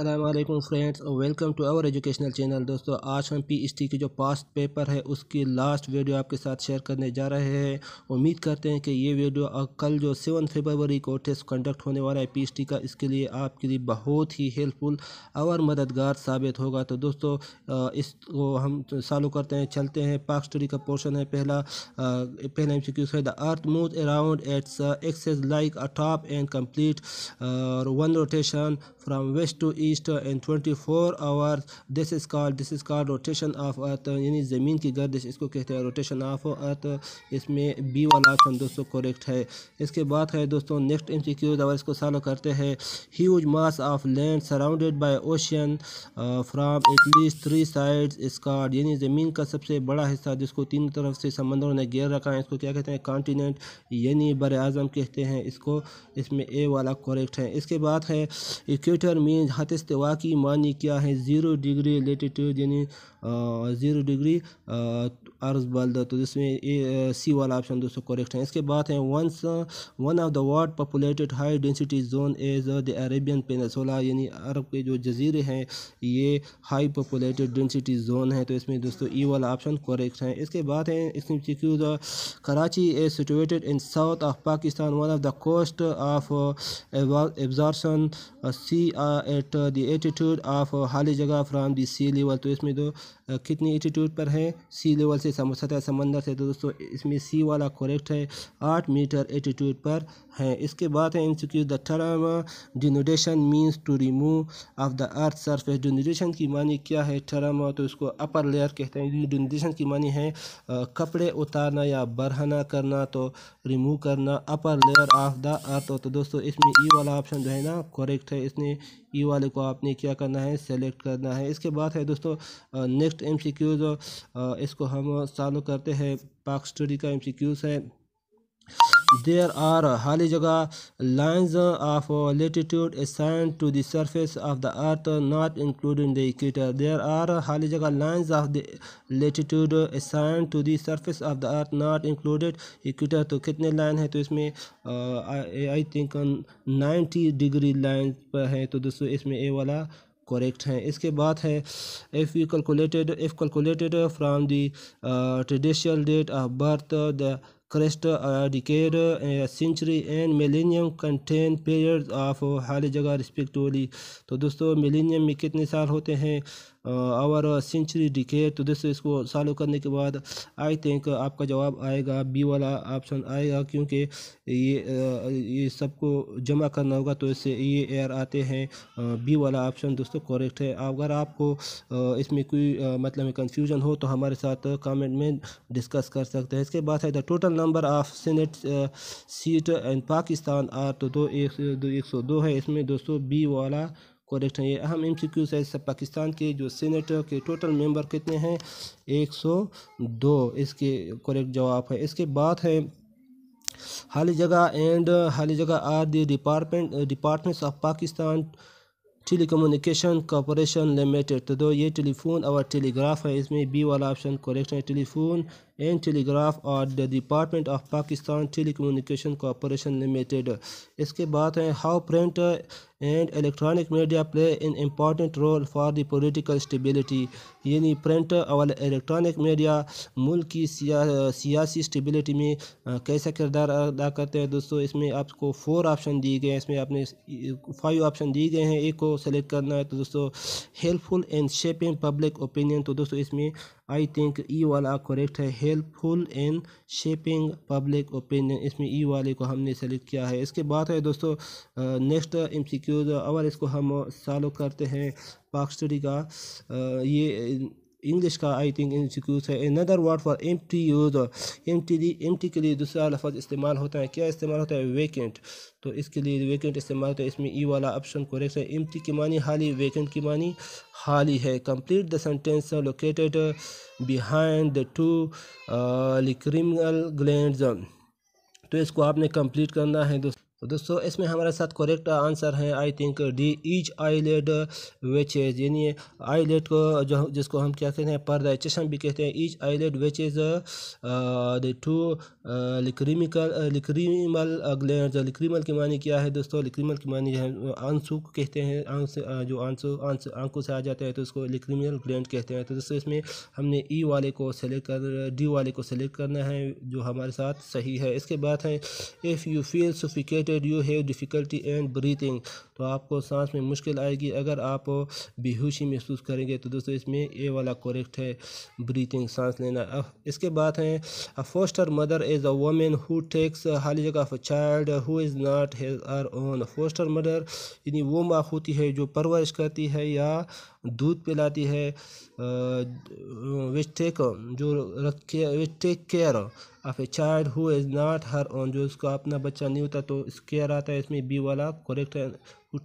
Aslam friends और welcome to our educational channel दोस्तों आज हम टी की जो पास्ट पेपर है उसकी लास्ट वीडियो आपके साथ शेयर करने जा रहे हैं उम्मीद करते हैं कि ये वीडियो कल जो सेवन फरवरी को टेस्ट कंडक्ट होने वाला है टी का इसके लिए आपके लिए बहुत ही हेल्पफुल और मददगार साबित होगा तो दोस्तों इसको हम चालू करते हैं चलते हैं पाक स्टडी का पोर्शन है पहला पहला एम सी है the earth move around its axis like a top and complete one rotation from west to east in 24 hours this is call this is call rotation of earth यानी ज़मीन की गर्दिश इसको कहते हैं रोटेशन ऑफ अर्थ इसमें B वाला option दोस्तों correct है इसके बाद है दोस्तों नेक्स्ट एम और इसको सॉलो करते हैं huge mass of land surrounded by ocean from at least three sides called यानी ज़मीन का सबसे बड़ा हिस्सा जिसको तीन तरफ से समंदरों ने घेर रखा है इसको क्या कहते हैं कॉन्टीनेंट यानी बर अजम कहते हैं इसको इसमें ए वाला करेक्ट है इसके बाद है इक्वेटर मीन हाथ इस्तवा की मानी क्या है ज़ीरो डिग्री लेटीट्यूड यानी ज़ीरो डिग्री अर्ज बल्द तो जिसमें ए सी वाला ऑप्शन दोस्तों करेक्ट है इसके बाद है once one of the world populated high density zone as the Arabian peninsula यानी अरब के जो जजीरे हैं ये हाई पॉपुलेटेड डेंसिटी जोन है तो इसमें दोस्तों ई e वाला ऑप्शन करेक्ट है इसके बाद है इसमें सिक्यूज तो, Karachi is situated in south of Pakistan one of the coast of एब्जॉर्सन sea at the altitude of हाली जगह फ्राम दी सी लेवल तो इसमें दो कितनी एटीट्यूड पर है सी लेवल से सतह समंदर से तो दोस्तों इसमें सी वाला करेक्ट है आठ मीटर एटीट्यूड पर है इसके बाद है इंसिक्यूज the term denudation means to remove of the earth surface denudation की मानी क्या है टर्म तो इसको अपर लेयर कहते हैं डिनोडेशन की मानी है कपड़े उतारना या बरहना करना तो रिमूव करना upper layer of the earth तो दोस्तों इसमें ई e वाला ऑप्शन जो है ना करेक्ट है इसने ई e वाले वाले को आपने क्या करना है सेलेक्ट करना है इसके बाद है दोस्तों नेक्स्ट एम इसको हम चालू करते हैं पाक स्टडी का एम है There are Halijaga lines of latitude assigned to the surface of the earth not including the equator. There are Halijaga lines of the latitude assigned to the surface of the earth not included equator. तो कितने line है तो इसमें I think 90 degree line पर है तो दोस्तों इसमें ए वाला करेक्ट हैं इसके बाद है if you calculated if calculated from the traditional date of birth the crest a decade, a century and millennium contain periods of हर जगह respectively तो दोस्तों millennium में कितने साल होते हैं आवर सेंचुरी डिके तो दोस्तों इसको सॉल्व करने के बाद आई थिंक आपका जवाब आएगा बी वाला ऑप्शन आएगा क्योंकि ये ये सबको जमा करना होगा तो इससे ये एयर आते हैं बी वाला ऑप्शन दोस्तों करेक्ट है अगर आपको इसमें कोई मतलब कन्फ्यूजन हो तो हमारे साथ कमेंट में डिस्कस कर सकते हैं इसके बाद है the total number of senate seat in Pakistan are तो दो एक दो एक सौ दो है इसमें दोस्तों बी वाला करेक्ट हैं ये अहम एम सी क्यूज़ है सब पाकिस्तान के जो सीनेटर के टोटल मेंबर कितने हैं 102 इसके करेक्ट जवाब है इसके बाद है हाली जगह एंड हाली जगह are the department departments of Pakistan telecommunication corporation limited तो दो ये टेलीफोन और टेलीग्राफ है इसमें बी वाला ऑप्शन करेक्ट है टेलीफोन एंड टेलीग्राफ और the department of Pakistan telecommunication corporation limited इसके बाद हैं how print and electronic media play in important role for the political stability यानी प्रिंट और इलेक्ट्रॉनिक मीडिया मुल्क की सिया, सियासी स्टेबिलिटी में कैसा किरदार अदा करते हैं दोस्तों इसमें आपको फोर ऑप्शन दिए गए हैं इसमें आपने फाइव ऑप्शन दिए गए हैं एक को सेलेक्ट करना है तो दोस्तों helpful in shaping public opinion तो दोस्तों इसमें आई थिंक ई वाला करेक्ट है helpful in shaping public opinion इसमें ई e वाले को हमने सेलेक्ट किया है इसके बाद है दोस्तों नेक्स्ट एम सी क्यूज और इसको हम सॉल्व करते हैं पाक स्टडी का आ, ये इंग्लिश का आई थिंक इंस्टीट्यूट है another word for M T use M T M T के लिए दूसरा लफज इस्तेमाल होता है क्या इस्तेमाल होता है वेकेंट तो इसके लिए वेकेंट इस्तेमाल होता है इसमें ई वाला ऑप्शन कोरेक्ट है एम टी की मानी हाली वेकेंट की मानी हाली है complete the sentence located behind the two lacrimal gland तो इसको आपने कंप्लीट करना है दोस्तों तो दोस्तों इसमें हमारे साथ करेक्ट आंसर है I think D each eyelid washes यानी आई लेड को जो जिसको हम क्या कहते हैं पर्दा चश्म भी कहते हैं each eyelid washes the two lacrimal lacrimal gland lacrimal के मानी क्या है दोस्तों लिक्रीमल के मानी आंसू कहते हैं आंसू uh, जो आंसू आंसू आंखों से आ जाते हैं तो उसको लिक्रीमल ग्लैंड कहते हैं तो दोस्तों इसमें हमने ई e वाले को सेलेक्ट कर डी वाले को सेलेक्ट करना है जो हमारे साथ सही है इसके बाद है if you feel suffocate you have difficulty in breathing तो आपको सांस में मुश्किल आएगी अगर आप बेहोशी महसूस करेंगे तो दोस्तों इसमें ए वाला कोरेक्ट है ब्रीथिंग सांस लेना इसके बाद हैं a foster mother is a women who takes हाली जगह of a child who is not his or own foster mother यानी वो माँ होती है जो परवरिश करती है या दूध पिलाती है विच टेक जो रखे which take care of a child who is not her own जो उसका अपना बच्चा नहीं होता तो केयर आता है इसमें बी वाला कोरेक्ट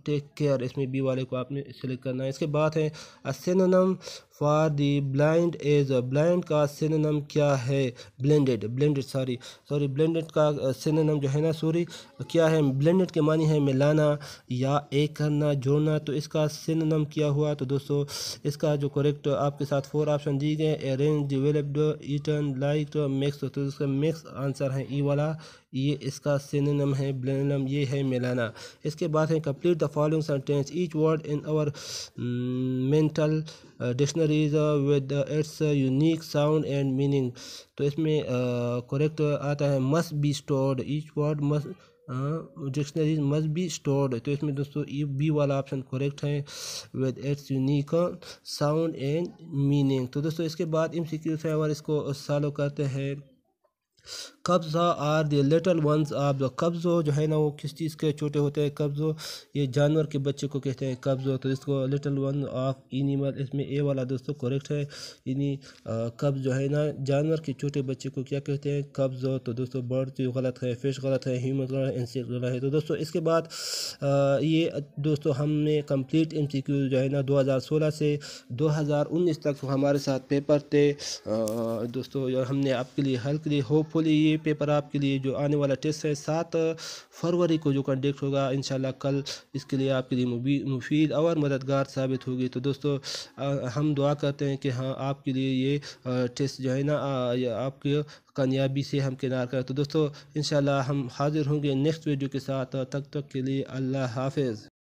टेक केयर इसमें बी वाले को आपने सेलेक्ट करना है इसके बाद है a synonym for the blind as blind का सिनम क्या है blended blended sorry sorry blended का सिनम uh, जो है ना सॉरी क्या है ब्लेंडेड के मानी है मिलाना या एक करना जोड़ना तो इसका सिनम क्या हुआ तो दोस्तों इसका जो करेक्ट आपके साथ फोर ऑप्शन दिए गए orange developed eaten like mix तो इसका मिक्स आंसर है ई e वाला ये इसका सिनम है ब्लेंडम ये है मिलाना इसके बाद है complete read the following sentence each word in our mm, mental uh, dictionary is uh, with uh, its uh, unique sound and meaning तो इसमें करेक्ट uh, आता है must be stored each word must dictionaries must be stored तो इसमें दोस्तों ये B वाला option correct है with its unique sound and meaning तो दोस्तों इसके बाद एम सी क्यूज है और इसको सॉल्व करते हैं कब्ज़ा आर द लिटल वंस आप कब्ज़ो जो है ना वो किस चीज़ के छोटे होते हैं कब्ज़ ये जानवर के बच्चे को कहते हैं कब्ज़ तो इसको लिटल वन ऑफ एनिमल इसमें ए वाला दोस्तों करेक्ट है यानी कब्ज़ जो है ना जानवर के छोटे बच्चे को क्या कहते हैं कब्ज़ तो दोस्तों बर्ड तो गलत है फिश गलत है ह्यूमन गलत है इंसेक्ट गलत है तो दोस्तों इसके बाद ये दोस्तों हमने कम्प्लीट एम जो है ना दो से दो तक हमारे साथ पेपर थे दोस्तों हमने आपके लिए हल के लिए होप खोलिए ये पेपर आपके लिए जो आने वाला टेस्ट है सात फरवरी को जो कंडक्ट होगा इन कल इसके लिए आपके लिए मुफीद और मददगार साबित होगी तो दोस्तों हम दुआ करते हैं कि हाँ आपके लिए ये टेस्ट जो है ना आपके कामयाबी से हम किनार करें तो दोस्तों इन हम हाजिर होंगे नेक्स्ट वीडियो के साथ तब तक, तक के लिए अल्लाह हाफिज़